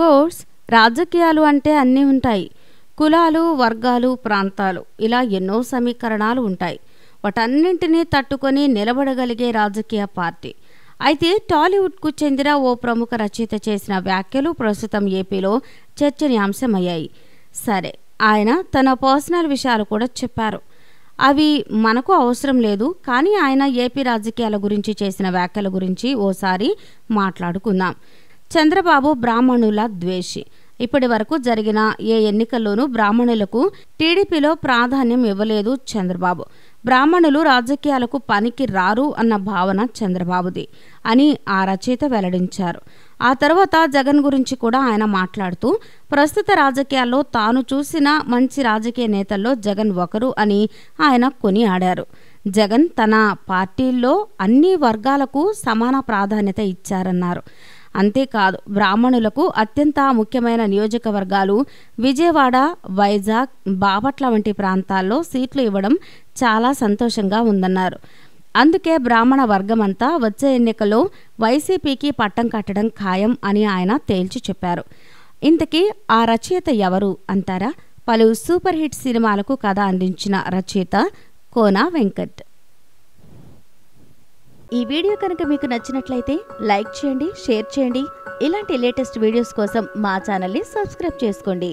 course రాజకీయాలు అంటే అన్నీ ఉంటాయి కులాలు వర్గాలు ప్రాంతాలు ఇలా ఎన్నో సమీకరణాలు ఉంటాయి వాటన్నింటినీ తట్టుకొని నిలబడగలిగే రాజకీయ పార్టీ అయితే టాలీవుడ్కు చెందిన ఓ ప్రముఖ రచయిత చేసిన వ్యాఖ్యలు ప్రస్తుతం ఏపీలో చర్చనీయాంశమయ్యాయి సరే ఆయన తన పర్సనల్ విషయాలు కూడా చెప్పారు అవి మనకు అవసరం లేదు కానీ ఆయన ఏపీ రాజకీయాల గురించి చేసిన వ్యాఖ్యల గురించి ఓసారి మాట్లాడుకుందాం చంద్రబాబు బ్రాహ్మణుల ద్వేషి ఇప్పటి వరకు జరిగిన ఏ ఎన్నికల్లోనూ బ్రాహ్మణులకు టీడీపీలో ప్రాధాన్యం ఇవ్వలేదు చంద్రబాబు బ్రాహ్మణులు రాజకీయాలకు పనికి రారు అన్న భావన చంద్రబాబుది అని ఆ రచయిత వెల్లడించారు ఆ తర్వాత జగన్ గురించి కూడా ఆయన మాట్లాడుతూ ప్రస్తుత రాజకీయాల్లో తాను చూసిన మంచి రాజకీయ నేతల్లో జగన్ ఒకరు అని ఆయన కొనియాడారు జగన్ తన పార్టీల్లో అన్ని వర్గాలకు సమాన ప్రాధాన్యత ఇచ్చారన్నారు అంతేకాదు బ్రాహ్మణులకు అత్యంత ముఖ్యమైన నియోజకవర్గాలు విజయవాడ వైజాగ్ బాపట్ల వంటి ప్రాంతాల్లో సీట్లు ఇవ్వడం చాలా సంతోషంగా ఉందన్నారు అందుకే బ్రాహ్మణ వర్గమంతా వచ్చే ఎన్నికలో వైసీపీకి పట్టం కట్టడం ఖాయం అని ఆయన తేల్చి చెప్పారు ఇంతకీ ఆ రచయిత ఎవరు అంటారా పలు సూపర్ హిట్ సినిమాలకు కథ అందించిన రచయిత కోనా వెంకట్ ఈ వీడియో కనుక మీకు నచ్చినట్లయితే లైక్ చేయండి షేర్ చేయండి ఇలాంటి లేటెస్ట్ వీడియోస్ కోసం మా ఛానల్ని సబ్స్క్రైబ్ చేసుకోండి